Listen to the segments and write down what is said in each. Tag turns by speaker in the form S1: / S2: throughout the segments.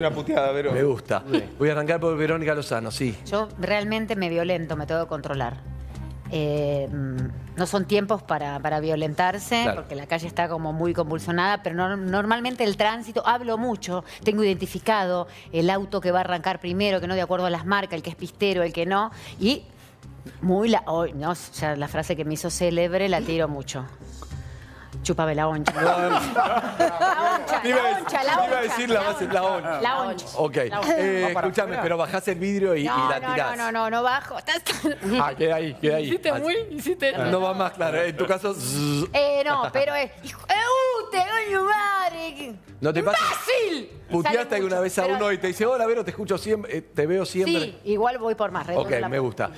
S1: Una puteada, pero Me gusta. Voy a arrancar por Verónica Lozano, sí. Yo realmente me violento, me tengo que controlar. Eh, no son tiempos para, para violentarse, porque la calle está como muy convulsionada, pero normalmente el tránsito, hablo mucho, tengo identificado el auto que va a arrancar primero, que no de acuerdo a las marcas, el que es pistero, el que no, y muy la, oh, no, sea, la frase que me hizo célebre la tiro mucho. Chupame la oncha. La oncha, la oncha, la la oncha. La eh, oncha. Ok, escúchame, pero bajás el vidrio y, la no, no, no, no bajo. Ah, queda ahí, queda ahí. Hiciste ah, muy, hiciste. No va más, claro. En tu caso, Eh, no, pero es. ¡Eh, uh, te ¿No te pasa? ¡Fácil! Puteaste alguna vez a uno y te dice, hola, Vero, te escucho siempre, eh, te veo siempre. Sí, igual voy por más redes Ok, me gusta.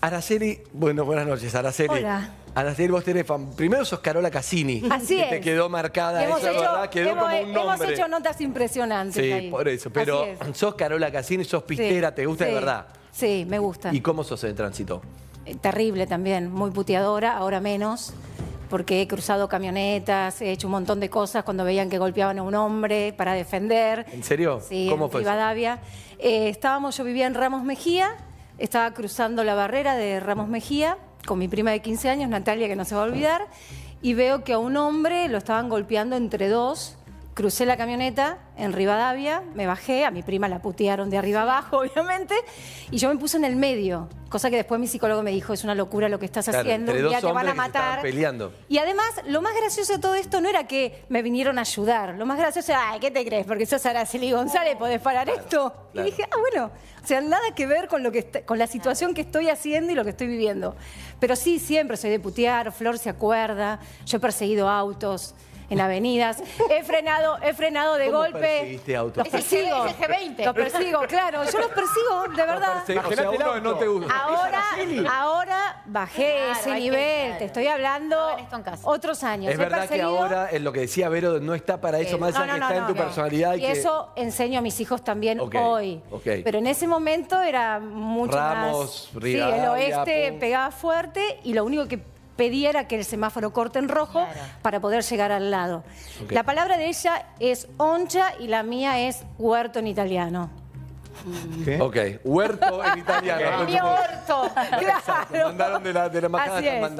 S1: Araceli, bueno, buenas noches, Araceli. Hola. Araceli, vos tenés Primero sos Carola Cassini. Así que Te quedó marcada esa, ¿verdad? Quedó como un hemos hecho notas impresionantes sí, por eso. Pero sos Carola Cassini, sos pistera, te gusta de verdad. Sí, me gusta. ¿Y cómo sos en tránsito? Eh, terrible también, muy puteadora, ahora menos porque he cruzado camionetas, he hecho un montón de cosas cuando veían que golpeaban a un hombre para defender. ¿En serio? Sí, en Rivadavia. Eh, estábamos, yo vivía en Ramos Mejía, estaba cruzando la barrera de Ramos Mejía con mi prima de 15 años, Natalia, que no se va a olvidar, y veo que a un hombre lo estaban golpeando entre dos crucé la camioneta en Rivadavia, me bajé, a mi prima la putearon de arriba abajo, obviamente, y yo me puse en el medio, cosa que después mi psicólogo me dijo, es una locura lo que estás haciendo, ya te van a matar. Peleando. Y además, lo más gracioso de todo esto no era que me vinieron a ayudar, lo más gracioso era, ay, ¿qué te crees? Porque sos Araceli González, podés parar esto. Y dije, ah, bueno, o sea, nada que ver con, lo que con la situación que estoy haciendo y lo que estoy viviendo. Pero sí, siempre soy de putear, Flor se acuerda, yo he perseguido autos en avenidas. He frenado, he frenado de ¿Cómo golpe. Los persigo. G20. Los persigo, claro. Yo los persigo, de verdad. uno no te gusta. Ahora, bajé ese nivel. Te estoy hablando otros años. Es verdad que ahora, en lo que decía Vero, no está para eso, eh, más allá no, que está en tu personalidad. Y, que... eso enseño a mis hijos también hoy. Pero en ese momento era mucho Ramos, más... Ramos, Sí, el oeste pegaba fuerte y lo único que pediera que el semáforo corte en rojo para poder llegar al lado. La palabra de ella es oncha y la mía es huerto en italiano. ¿Qué? Ok, huerto en italiano. Mi huerto, claro. Mandaron de la, de la